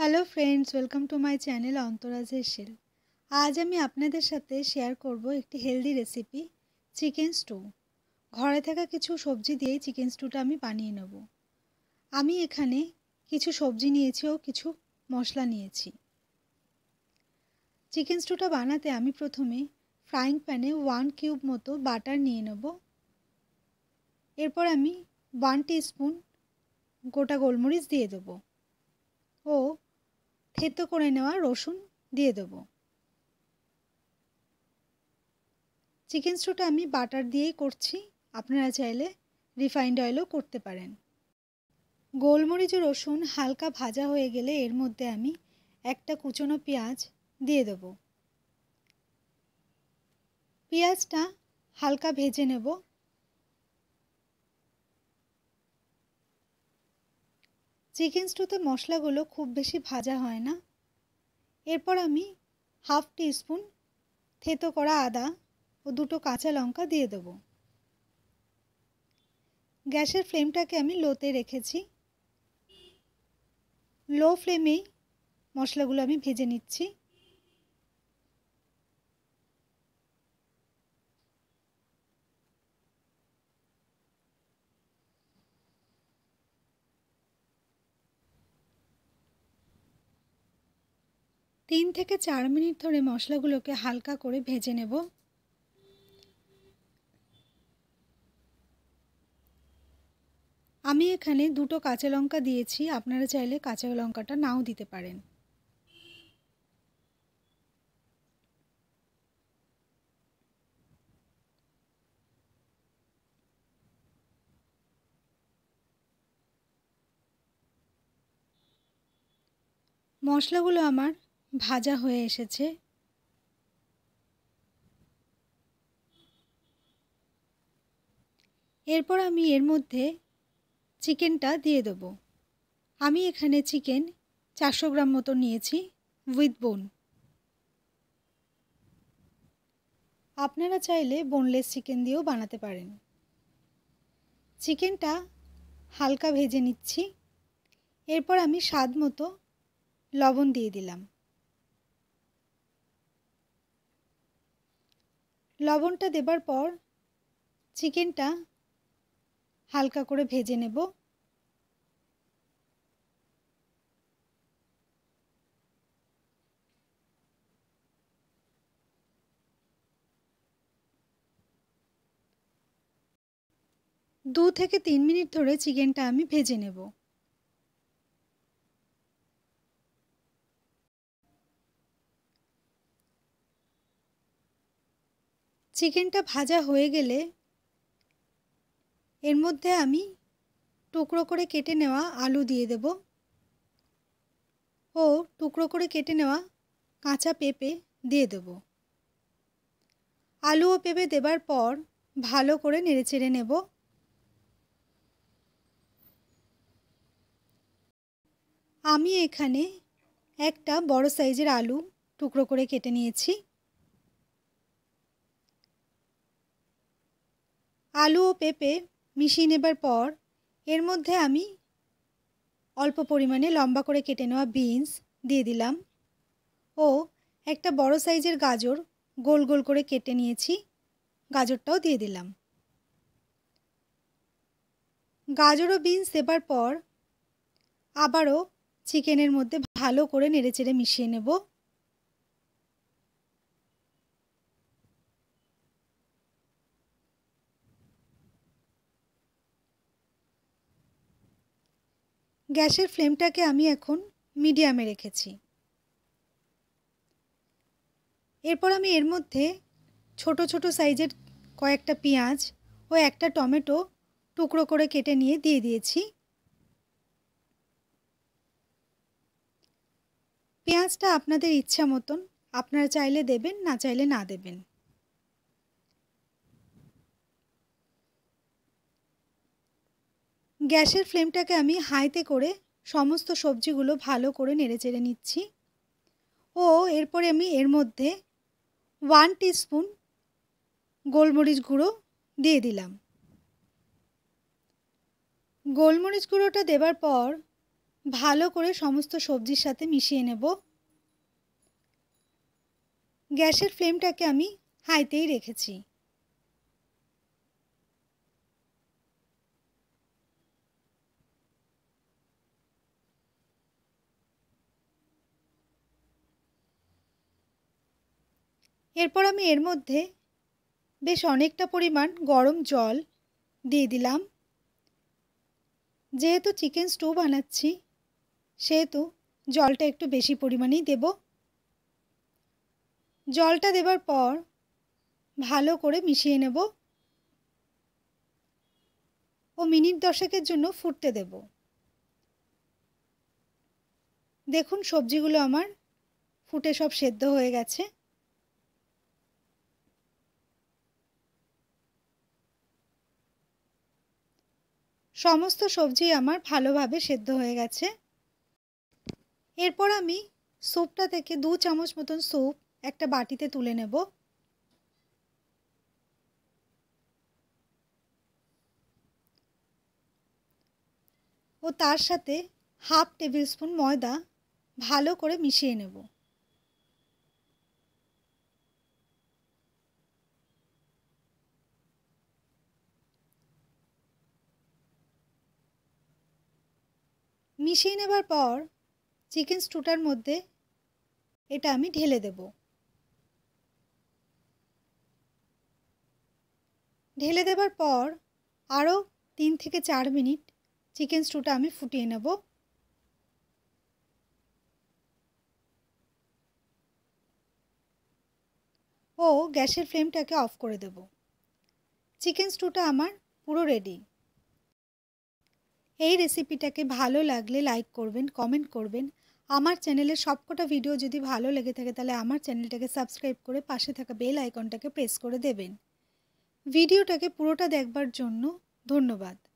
hello friends welcome to my channel অন্তরাজের হেসেল আজ আমি আপনাদের সাথে শেয়ার করব একটি হেলদি রেসিপি চিকেন স্টু ঘরে থাকা কিছু সবজি দিয়েই চিকেন স্টুটা আমি বানিয়ে নেব আমি এখানে কিছু সবজি নিয়েছি ও কিছু মশলা নিয়েছি চিকেন স্টুটা বানাতে আমি প্রথমে ফ্রাইং প্যানে ওয়ান কিউব মতো বাটার নিয়ে নেব এরপর আমি ওয়ান স্পুন গোটা গোলমরিচ দিয়ে দেবো ও থেতো করে নেওয়া রসুন দিয়ে দেবো চিকেন স্টুটা আমি বাটার দিয়েই করছি আপনারা চাইলে রিফাইন্ড অয়েলও করতে পারেন গোলমরিচ ও রসুন হালকা ভাজা হয়ে গেলে এর মধ্যে আমি একটা কুচনো পেঁয়াজ দিয়ে দেব পেঁয়াজটা হালকা ভেজে নেবো চিকেন স্টুতে মশলাগুলো খুব বেশি ভাজা হয় না এরপর আমি হাফ টিস্পুন থেতো করা আদা ও দুটো কাঁচা লঙ্কা দিয়ে দেব গ্যাসের ফ্লেমটাকে আমি লোতে রেখেছি লো ফ্লেমেই মশলাগুলো আমি ভেজে নিচ্ছি তিন থেকে চার মিনিট ধরে মশলাগুলোকে হালকা করে ভেজে নেব আমি এখানে দুটো কাঁচা লঙ্কা দিয়েছি আপনারা চাইলে কাঁচা লঙ্কাটা নাও দিতে পারেন মশলাগুলো আমার ভাজা হয়ে এসেছে এরপর আমি এর মধ্যে চিকেনটা দিয়ে দেব আমি এখানে চিকেন চারশো গ্রাম মতো নিয়েছি উইথ বোন আপনারা চাইলে বোনলেস চিকেন দিয়েও বানাতে পারেন চিকেনটা হালকা ভেজে নিচ্ছি এরপর আমি স্বাদ মতো লবণ দিয়ে দিলাম লবণটা দেবার পর চিকেনটা হালকা করে ভেজে নেব দু থেকে তিন মিনিট ধরে চিকেনটা আমি ভেজে নেব চিকেনটা ভাজা হয়ে গেলে এর মধ্যে আমি টুকরো করে কেটে নেওয়া আলু দিয়ে দেব ও টুকরো করে কেটে নেওয়া কাঁচা পেঁপে দিয়ে দেব আলু ও পেঁপে দেবার পর ভালো করে নেড়েচেড়ে নেব আমি এখানে একটা বড় সাইজের আলু টুকরো করে কেটে নিয়েছি আলু ও পেঁপে মিশিয়ে নেবার পর এর মধ্যে আমি অল্প পরিমাণে লম্বা করে কেটে নেওয়া বিনস দিয়ে দিলাম ও একটা বড় সাইজের গাজর গোল গোল করে কেটে নিয়েছি গাজরটাও দিয়ে দিলাম গাজর ও বিনস দেবার পর আবারও চিকেনের মধ্যে ভালো করে নেড়েচেড়ে মিশিয়ে নেব গ্যাসের ফ্লেমটাকে আমি এখন মিডিয়ামে রেখেছি এরপর আমি এর মধ্যে ছোট ছোট সাইজের কয়েকটা পেঁয়াজ ও একটা টমেটো টুকরো করে কেটে নিয়ে দিয়ে দিয়েছি পেঁয়াজটা আপনাদের ইচ্ছা মতন আপনারা চাইলে দেবেন না চাইলে না দেবেন গ্যাসের ফ্লেমটাকে আমি হাইতে করে সমস্ত সবজিগুলো ভালো করে নেড়েচেড়ে নিচ্ছি ও এরপরে আমি এর মধ্যে ওয়ান স্পুন গোলমরিচ গুঁড়ো দিয়ে দিলাম গোলমরিচ গুঁড়োটা দেবার পর ভালো করে সমস্ত সবজির সাথে মিশিয়ে নেব গ্যাসের ফ্লেমটাকে আমি হাইতেই রেখেছি এরপর আমি এর মধ্যে বেশ অনেকটা পরিমাণ গরম জল দিয়ে দিলাম যেহেতু চিকেন স্টু বানাচ্ছি সেহেতু জলটা একটু বেশি পরিমাণেই দেব জলটা দেবার পর ভালো করে মিশিয়ে নেব ও মিনিট দশেকের জন্য ফুটতে দেব দেখুন সবজিগুলো আমার ফুটে সব সেদ্ধ হয়ে গেছে সমস্ত সবজি আমার ভালোভাবে সেদ্ধ হয়ে গেছে এরপর আমি স্যুপটা থেকে দু চামচ মতন স্যুপ একটা বাটিতে তুলে নেব ও তার সাথে হাফ টেবিল স্পুন ময়দা ভালো করে মিশিয়ে নেবো মিশিয়ে নেবার পর চিকেন স্টুটার মধ্যে এটা আমি ঢেলে দেব ঢেলে দেবার পর আরও তিন থেকে চার মিনিট চিকেন স্টুটা আমি ফুটিয়ে নেব ও গ্যাসের ফ্লেমটাকে অফ করে দেব চিকেন স্টুটা আমার পুরো রেডি এই রেসিপিটাকে ভালো লাগলে লাইক করবেন কমেন্ট করবেন আমার চ্যানেলের সবকটা ভিডিও যদি ভালো লেগে থাকে তাহলে আমার চ্যানেলটাকে সাবস্ক্রাইব করে পাশে থাকা বেল আইকনটাকে প্রেস করে দেবেন ভিডিওটাকে পুরোটা দেখবার জন্য ধন্যবাদ